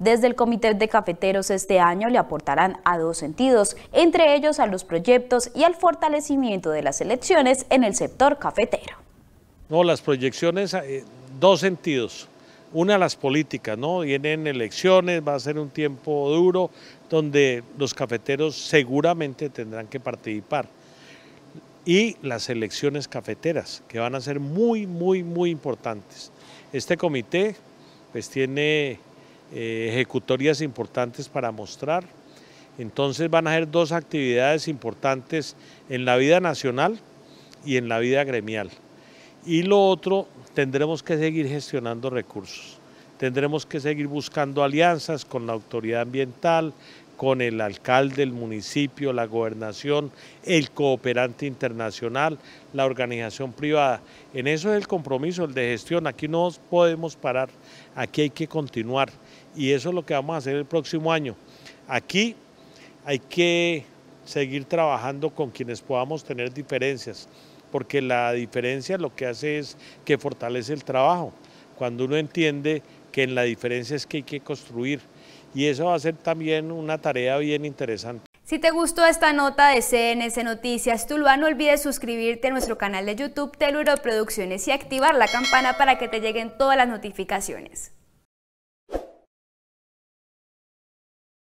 Desde el Comité de Cafeteros este año le aportarán a dos sentidos, entre ellos a los proyectos y al fortalecimiento de las elecciones en el sector cafetero. No, las proyecciones, eh, dos sentidos. Una, las políticas, ¿no? Vienen elecciones, va a ser un tiempo duro, donde los cafeteros seguramente tendrán que participar y las elecciones cafeteras, que van a ser muy, muy, muy importantes. Este comité pues tiene eh, ejecutorias importantes para mostrar. Entonces van a ser dos actividades importantes en la vida nacional y en la vida gremial. Y lo otro, tendremos que seguir gestionando recursos. Tendremos que seguir buscando alianzas con la autoridad ambiental, con el alcalde, el municipio, la gobernación, el cooperante internacional, la organización privada. En eso es el compromiso, el de gestión. Aquí no podemos parar, aquí hay que continuar. Y eso es lo que vamos a hacer el próximo año. Aquí hay que seguir trabajando con quienes podamos tener diferencias, porque la diferencia lo que hace es que fortalece el trabajo. Cuando uno entiende que en la diferencia es que hay que construir y eso va a ser también una tarea bien interesante. Si te gustó esta nota de CNS, Noticias Tuluá, no olvides suscribirte a nuestro canal de YouTube Teluro Producciones y activar la campana para que te lleguen todas las notificaciones.